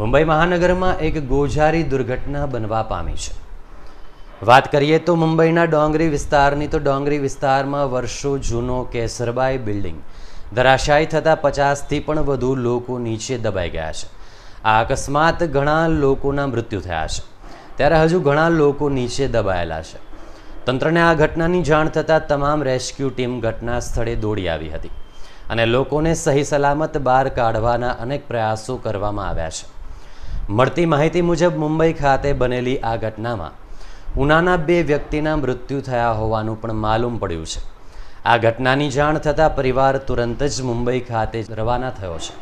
મુંબઈ મહાનગરમાં એક ગોઝારી દુર્ઘટના બનવા પામી છે વાત કરીએ તો મુંબઈના ડોંગરી વિસ્તારની તો ડોંગરી વિસ્તારમાં વર્ષો જૂનો કેસરબાઈ બિલ્ડિંગ ધરાશાયી થતાં પચાસથી પણ વધુ લોકો નીચે દબાઈ ગયા છે આ અકસ્માત ઘણા લોકોના મૃત્યુ થયા છે ત્યારે હજુ ઘણા લોકો નીચે દબાયેલા છે તંત્રને આ ઘટનાની જાણ થતાં તમામ રેસ્ક્યુ ટીમ ઘટના સ્થળે દોડી આવી હતી અને લોકોને સહી સલામત બહાર કાઢવાના અનેક પ્રયાસો કરવામાં આવ્યા છે મળતી માહિતી મુજબ મુંબઈ ખાતે બનેલી આ ઘટનામાં ઉનાના બે વ્યક્તિના મૃત્યુ થયા હોવાનું પણ માલુમ પડ્યું છે આ ઘટનાની જાણ થતાં પરિવાર તુરંત જ મુંબઈ ખાતે રવાના થયો છે